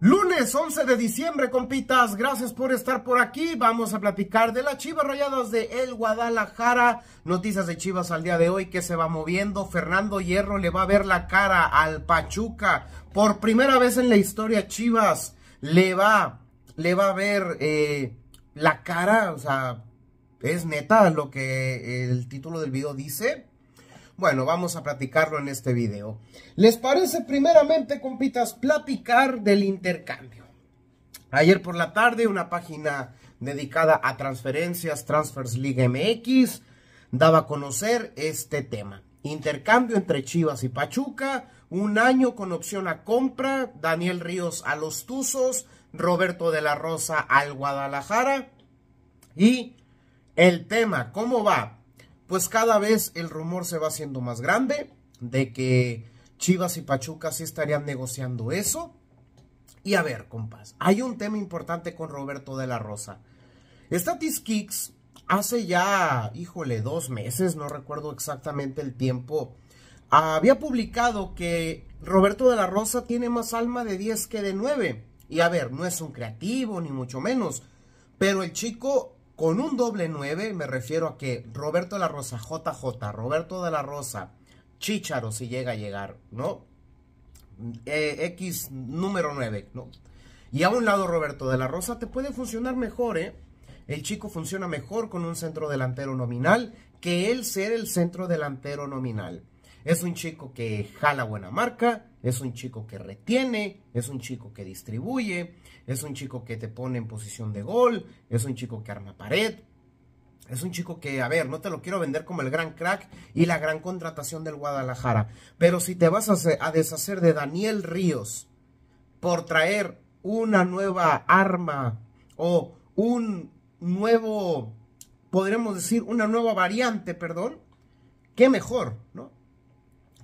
Lunes 11 de diciembre, compitas, gracias por estar por aquí. Vamos a platicar de las Chivas Rayadas de El Guadalajara. Noticias de Chivas al día de hoy que se va moviendo. Fernando Hierro le va a ver la cara al Pachuca. Por primera vez en la historia, Chivas le va, le va a ver eh, la cara. O sea, es neta lo que el título del video dice. Bueno, vamos a platicarlo en este video. ¿Les parece primeramente, compitas, platicar del intercambio? Ayer por la tarde, una página dedicada a transferencias, Transfers League MX, daba a conocer este tema. Intercambio entre Chivas y Pachuca, un año con opción a compra, Daniel Ríos a los Tuzos, Roberto de la Rosa al Guadalajara. Y el tema, ¿cómo va? pues cada vez el rumor se va haciendo más grande de que Chivas y Pachuca sí estarían negociando eso. Y a ver, compas, hay un tema importante con Roberto de la Rosa. Statis Kicks hace ya, híjole, dos meses, no recuerdo exactamente el tiempo, había publicado que Roberto de la Rosa tiene más alma de 10 que de 9. Y a ver, no es un creativo, ni mucho menos. Pero el chico con un doble 9 me refiero a que Roberto de la Rosa, JJ, Roberto de la Rosa, Chicharo si llega a llegar, ¿no? Eh, X número 9, ¿no? Y a un lado Roberto de la Rosa te puede funcionar mejor, ¿eh? El chico funciona mejor con un centro delantero nominal que él ser el centro delantero nominal. Es un chico que jala buena marca, es un chico que retiene, es un chico que distribuye, es un chico que te pone en posición de gol, es un chico que arma pared. Es un chico que, a ver, no te lo quiero vender como el gran crack y la gran contratación del Guadalajara. Pero si te vas a, deshacer de Daniel Ríos por traer una nueva arma o un nuevo, podremos decir, una nueva variante, perdón, qué mejor, ¿no?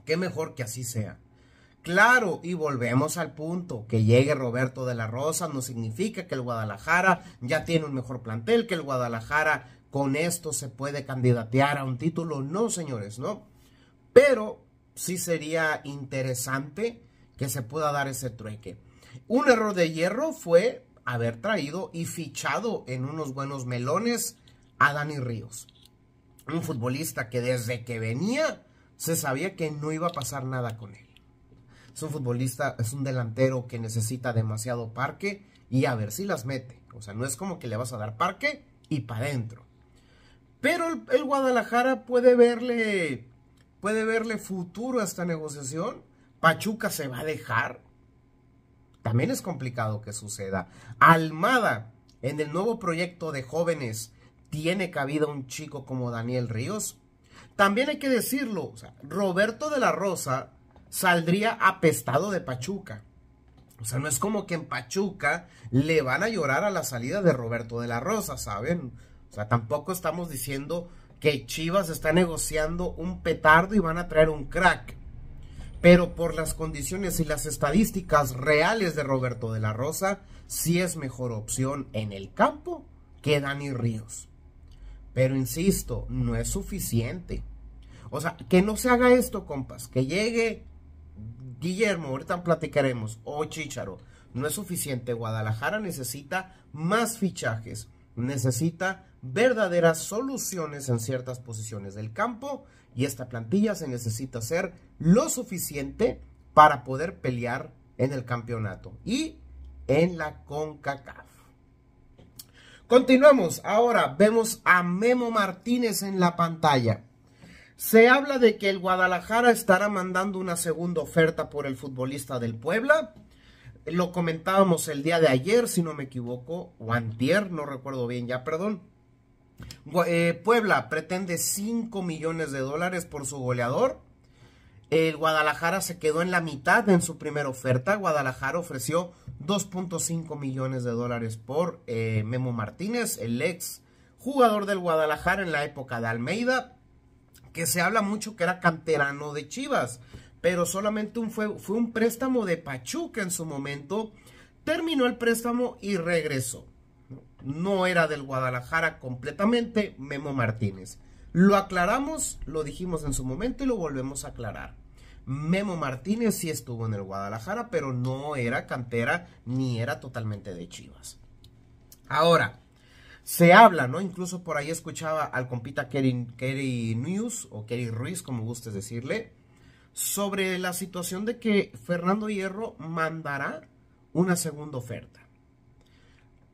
Qué mejor que así sea. Claro, y volvemos al punto, que llegue Roberto de la Rosa no significa que el Guadalajara ya tiene un mejor plantel, que el Guadalajara con esto se puede candidatear a un título, no señores, no. Pero sí sería interesante que se pueda dar ese trueque. Un error de hierro fue haber traído y fichado en unos buenos melones a Dani Ríos, un futbolista que desde que venía se sabía que no iba a pasar nada con él. Es un futbolista, es un delantero que necesita demasiado parque y a ver si las mete. O sea, no es como que le vas a dar parque y para adentro. Pero el, Guadalajara puede verle, puede verle futuro a esta negociación. Pachuca se va a dejar. También es complicado que suceda. Almada, en el nuevo proyecto de jóvenes, ¿tiene cabida un chico como Daniel Ríos? También hay que decirlo, sea, Roberto de la Rosa saldría apestado de Pachuca. O sea, no es como que en Pachuca le van a llorar a la salida de Roberto de la Rosa, ¿saben? O sea, tampoco estamos diciendo que Chivas está negociando un petardo y van a traer un crack. Pero por las condiciones y las estadísticas reales de Roberto de la Rosa, sí es mejor opción en el campo que Dani Ríos. Pero insisto, no es suficiente. O sea, que no se haga esto, compas. Que llegue Guillermo, ahorita platicaremos, o oh, Chicharo. No es suficiente. Guadalajara necesita más fichajes. Necesita verdaderas soluciones en ciertas posiciones del campo. Y esta plantilla se necesita hacer lo suficiente para poder pelear en el campeonato y en la CONCACAF. Continuamos. Ahora vemos a Memo Martínez en la pantalla. Se habla de que el Guadalajara estará mandando una segunda oferta por el futbolista del Puebla. Lo comentábamos el día de ayer, si no me equivoco, o antier, no recuerdo bien ya, perdón. Eh, Puebla pretende 5 millones de dólares por su goleador. El Guadalajara se quedó en la mitad en su primera oferta. Guadalajara ofreció 2.5 millones de dólares por eh, Memo Martínez, el ex jugador del Guadalajara en la época de Almeida, que se habla mucho que era canterano de Chivas, pero solamente un fue, fue un préstamo de Pachuca en su momento, terminó el préstamo y regresó. No era del Guadalajara completamente Memo Martínez. Lo aclaramos, lo dijimos en su momento y lo volvemos a aclarar. Memo Martínez sí estuvo en el Guadalajara, pero no era cantera ni era totalmente de Chivas. Ahora, se habla, ¿no? Incluso por ahí escuchaba al compita Kerry, Kerry News o Kerry Ruiz, como gustes decirle, sobre la situación de que Fernando Hierro mandará una segunda oferta.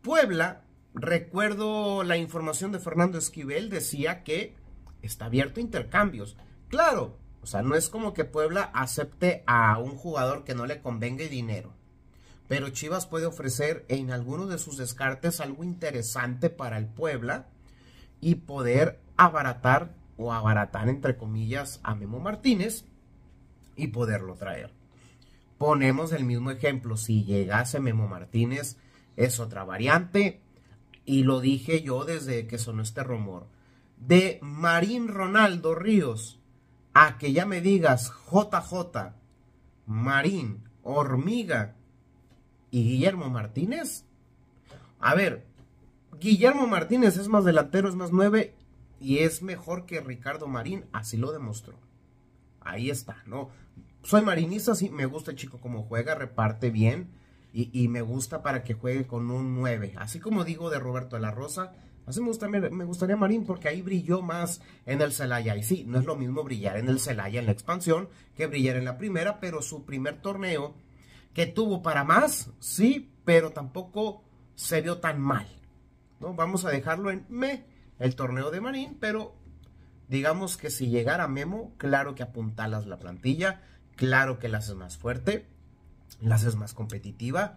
Puebla, recuerdo la información de Fernando Esquivel, decía que está abierto a intercambios. Claro, o sea, no es como que Puebla acepte a un jugador que no le convenga el dinero. Pero Chivas puede ofrecer en alguno de sus descartes algo interesante para el Puebla y poder abaratar o abaratar entre comillas a Memo Martínez y poderlo traer. Ponemos el mismo ejemplo, si llegase Memo Martínez es otra variante y lo dije yo desde que sonó este rumor de Marín Ronaldo Ríos a que ya me digas JJ, Marín, Hormiga y Guillermo Martínez. A ver, Guillermo Martínez es más delantero, es más 9 y es mejor que Ricardo Marín, así lo demostró. Ahí está, ¿no? Soy marinista, sí, me gusta el chico como juega, reparte bien y, y me gusta para que juegue con un 9. Así como digo de Roberto de la Rosa, Así me, gustaría Marín porque ahí brilló más en el Celaya. Y sí, no es lo mismo brillar en el Celaya en la expansión que brillar en la primera, pero su primer torneo que tuvo para más, sí, pero tampoco se vio tan mal. ¿no? Vamos a dejarlo en me, el torneo de Marín, pero digamos que si llegara Memo, claro que apuntalas la plantilla, claro que la haces más fuerte, la haces más competitiva,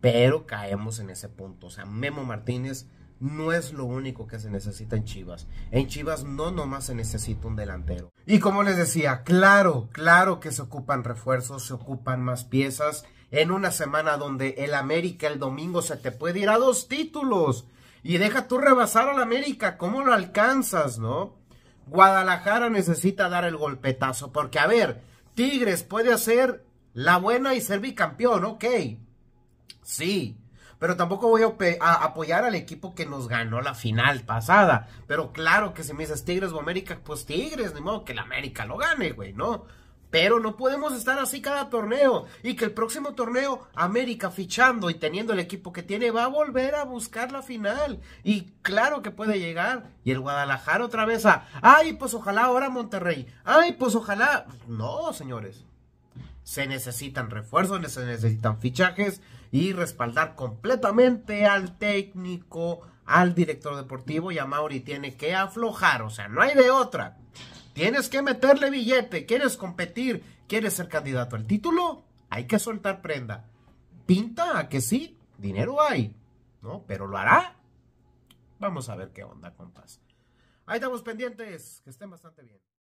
pero caemos en ese punto. O sea, Memo Martínez no es lo único que se necesita en Chivas. En Chivas no nomás se necesita un delantero. Y como les decía, claro, claro que se ocupan refuerzos, se ocupan más piezas. En una semana donde el América el domingo se te puede ir a dos títulos. Y deja tú rebasar al América, ¿cómo lo alcanzas, no? Guadalajara necesita dar el golpetazo, porque a ver, Tigres puede hacer la buena y ser bicampeón, ok. Sí, pero tampoco voy a, apoyar al equipo que nos ganó la final pasada. Pero claro que si me dices Tigres o América, pues Tigres, ni modo que la América lo gane, güey, ¿no? Pero no podemos estar así cada torneo. Y que el próximo torneo, América fichando y teniendo el equipo que tiene, va a volver a buscar la final. Y claro que puede llegar. Y el Guadalajara otra vez a, ay, pues ojalá ahora Monterrey. Ay, pues ojalá. No, señores se necesitan refuerzos, se necesitan fichajes y respaldar completamente al técnico, al director deportivo y a Mauri tiene que aflojar, o sea, no hay de otra. Tienes que meterle billete, quieres competir, quieres ser candidato al título, hay que soltar prenda. Pinta a que sí, dinero hay, ¿no? Pero lo hará. Vamos a ver qué onda, compas. Ahí estamos pendientes, que estén bastante bien.